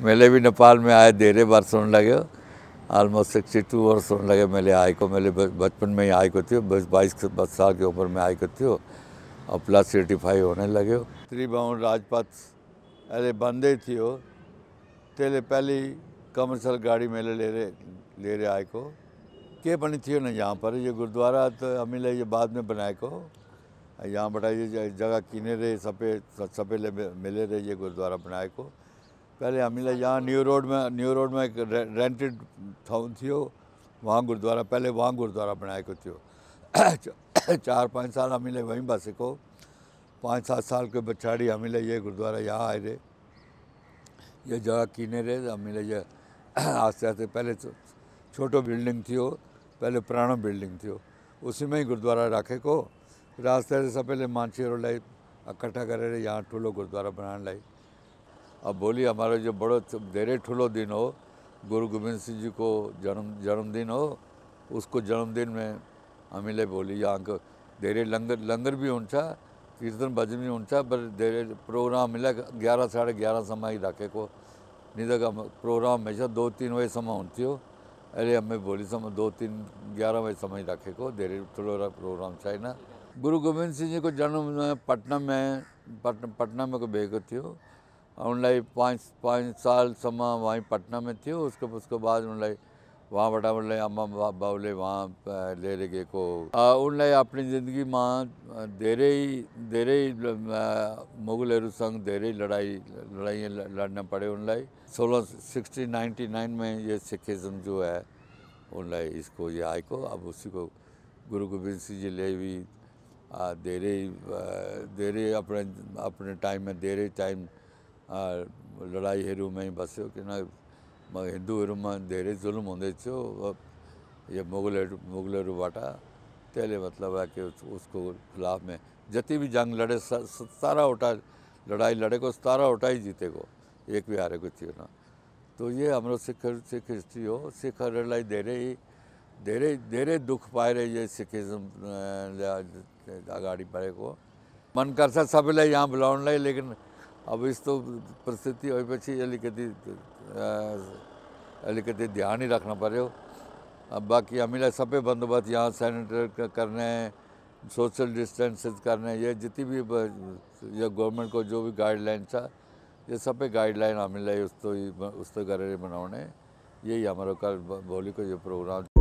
मेले भी नेपाल में आए देरे बार सुन लगे ऑलमोस्ट सिक्सटी टू वर्ष सुन लगे मेले आए को मेले बचपन में ही आए को थी बस बाईस बस साल की उम्र में आए को थी और प्लस सिक्सटी फाइव होने लगे हो श्री राजपथ अरे बंदे थी हो तेले पहली कमर्शल गाड़ी मेले ले रहे ले रहे आए को के बनी थी ना यहाँ पर ये गुरुद्वारा तो अमिल ये बाद में बनाए को यहाँ बटा ये जगह किने रहे सपे सफ़े मिले रहे ये गुरुद्वारा बनाए को पहले हमने हाँ यहाँ न्यू रोड में न्यू रोड में एक रेंटेड थाउन थी वहाँ गुरुद्वारा पहले वहाँ गुरुद्वारा बनाए को थी चार पाँच साल हमें वहीं बस को पाँच सात साल के बछाड़ी हमें ये गुरुद्वारा यहाँ आए रहे ये जगह कीने रहे हमें ये आस्ते आस्ते पहले छोटो बिल्डिंग थी पहले पुराना बिल्डिंग थी उसी में ही गुरुद्वारा रखे को रास्ते से पहले मानसी लाई इकट्ठा करे यहाँ ठूलो गुरुद्वारा बनाने लाई अब बोली हमारे जो बड़ो धेरे ठुलो दिन हो गुरु गोविंद सिंह जी को जन्म जन्मदिन हो उसको जन्मदिन में बोली यहाँ के धेरे लंगर लंगर भी हुन्छ कीर्तन भजन भी हुन्छ पर धेरे प्रोग्राम मिला ग्यारह साढे समय ही को नहीं तो प्रोग्राम हमेशा दो होती हो अरे हमें बोली समय दो तीन ग्यारह बजे समय ही को धेरे ठुलो प्रोग्राम ना गुरु सिंह जी को जन्म में पटना में पट पटनामा भएको थियो उन पाँच पाँच वहीं पटना में थी उसके उसके बाद उन उहाँबाट उनलाई आमा बाउले उहाँ लिएर गएको उनलाई जिंदगी में धेरै धेरै मुगलहरूसँग धेरै लड़ाई लड़ाई लड़ना पड़े उन सोलह सिक्सटी नाइन्टी में ये सिखिज्म जो है उन इसको यो को अब को गुरु गोविंद सिंह ले भी धेरै धेरै अपने अपने में धेरै टाइम हाँ, ही बस्यो किन हिन्दूहरूमा धेरै जुलुम हुँदै थियो मुगल मुगल मुगलहरूबाट त्यसले मतलब है कि उसको खिलाफ में जति भी जंग लडे सारावटा लडाइँ लडेको ही जीते को एक को थी ना तो ये हम सिख सिख हिस्ट्री हो धेरे धेरे दुख पाए रहे ये सिखिज्म सिखिजम अगाडि को मन सब सबैलाई यहाँ बुलाने लेकिन अब तो परिस्थिति आएपछि ध्यान ही ध्यानै राख्न पऱ्यो बाकी हमीर सब बंदोबस्त यहाँ करने सोशल डिस्टेंस करने ये जितनी भी बि गवर्नमेंट को जो भी गाइडलाइन छ ये सब गाइडलाइन तो उस तो कर बनाने यही हमारा कल को ये प्रोग्राम